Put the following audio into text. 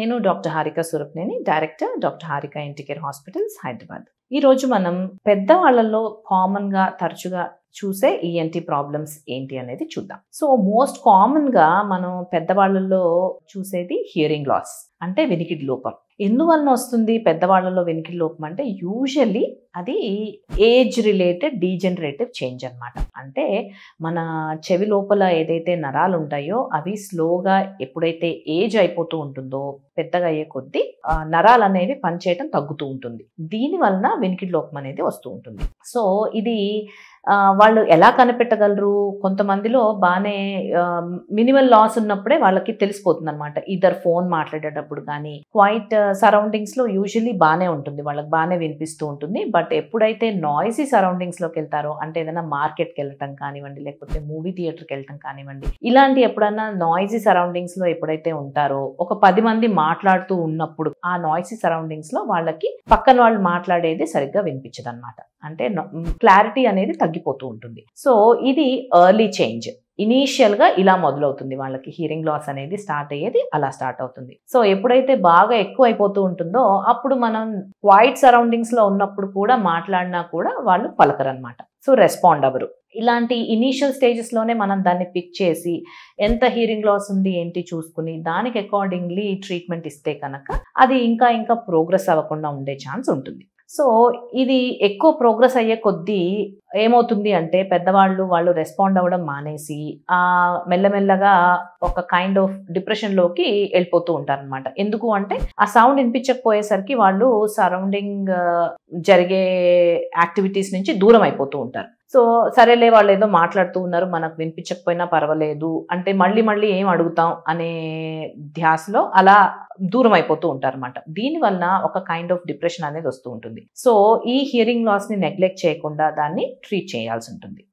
నేను doctor Harika Surapaneni director doctor Harika Inticare hospitals Hyderabad ఈ రోజు మనం పెద్ద వాళ్ళల్లో కామన్గా తరచుగా చూసే ఈఎన్టీ e ప్రాబ్లమ్స్ ఏంటి అనేది చూద్దాం సో మోస్ట్ కామన్గా మనం పెద్దవాళ్ళలో చూసేది హియరింగ్ లాస్ అంటే వినికిడి లోపం ఎందువలన వస్తుంది పెద్దవాళ్ళలో వెనుకి లోపం అంటే యూజువల్లీ అది ఏజ్ రిలేటెడ్ డీజనరేటివ్ చేంజ్ అనమాట అంటే మన చెవి లోపల ఏదైతే నరాలు ఉంటాయో అవి స్లోగా ఎప్పుడైతే ఏజ్ అయిపోతూ ఉంటుందో పెద్దగా అయ్యే కొద్దీ నరాలు అనేవి పనిచేయటం తగ్గుతూ ఉంటుంది దీని వలన వెనుకి లోపం అనేది వస్తూ ఉంటుంది సో ఇది వాళ్ళు ఎలా కనిపెట్టగలరు కొంతమందిలో బాగానే మినిమల్ లాస్ ఉన్నప్పుడే వాళ్ళకి తెలిసిపోతుంది అనమాట ఇద్దరు ఫోన్ మాట్లాడేటప్పుడు కానీ క్వైట్ సరౌండింగ్స్లో యూజువలీ బాగానే ఉంటుంది వాళ్ళకి బాగానే వినిపిస్తూ ఉంటుంది బట్ ఎప్పుడైతే నాయిసీ సరౌండింగ్స్లోకి వెళ్తారో అంటే ఏదైనా మార్కెట్కి వెళ్ళటం కానివ్వండి లేకపోతే మూవీ థియేటర్కి వెళ్ళటం కానివ్వండి ఇలాంటి ఎప్పుడన్నా నాయిసీ సరౌండింగ్స్లో ఎప్పుడైతే ఉంటారో ఒక పది మంది మాట్లాడుతూ ఉన్నప్పుడు ఆ నాయిసీ సరౌండింగ్స్లో వాళ్ళకి పక్కన వాళ్ళు మాట్లాడేది సరిగ్గా వినిపించదు అంటే క్లారిటీ అనేది తగ్గిపోతూ ఉంటుంది సో ఇది ఎర్లీ చేంజ్ ఇనీషియల్గా ఇలా మొదలవుతుంది వాళ్ళకి హీరింగ్ లాస్ అనేది స్టార్ట్ అయ్యేది అలా స్టార్ట్ అవుతుంది సో ఎప్పుడైతే బాగా ఎక్కువ అయిపోతూ ఉంటుందో అప్పుడు మనం క్వైట్ సరౌండింగ్స్లో ఉన్నప్పుడు కూడా మాట్లాడినా కూడా వాళ్ళు పలకరనమాట సో రెస్పాండ్ అవ్వరు ఇలాంటి ఇనీషియల్ స్టేజెస్లోనే మనం దాన్ని పిక్ చేసి ఎంత హీరింగ్ లాస్ ఉంది ఏంటి చూసుకుని దానికి అకార్డింగ్లీ ట్రీట్మెంట్ ఇస్తే కనుక అది ఇంకా ఇంకా ప్రోగ్రెస్ అవ్వకుండా ఉండే ఛాన్స్ ఉంటుంది సో ఇది ఎక్కువ ప్రోగ్రెస్ అయ్యే కొద్దీ ఏమవుతుంది అంటే పెద్దవాళ్ళు వాళ్ళు రెస్పాండ్ అవ్వడం మానేసి ఆ మెల్లమెల్లగా ఒక కైండ్ ఆఫ్ డిప్రెషన్లోకి వెళ్ళిపోతూ ఉంటారు అనమాట ఎందుకు అంటే ఆ సౌండ్ వినిపించకపోయేసరికి వాళ్ళు సరౌండింగ్ జరిగే యాక్టివిటీస్ నుంచి దూరం అయిపోతూ ఉంటారు సో సరేలే వాళ్ళు ఏదో మాట్లాడుతూ ఉన్నారు మనకు వినిపించకపోయినా పర్వాలేదు అంటే మళ్ళీ మళ్ళీ ఏం అడుగుతాం అనే ధ్యాసలో అలా దూరం అయిపోతూ ఉంటారు అనమాట దీనివల్ల ఒక కైండ్ ఆఫ్ డిప్రెషన్ అనేది వస్తూ ఉంటుంది సో ఈ హియరింగ్ లాస్ని నెగ్లెక్ట్ చేయకుండా దాన్ని ట్రీట్ చేయాల్సి ఉంటుంది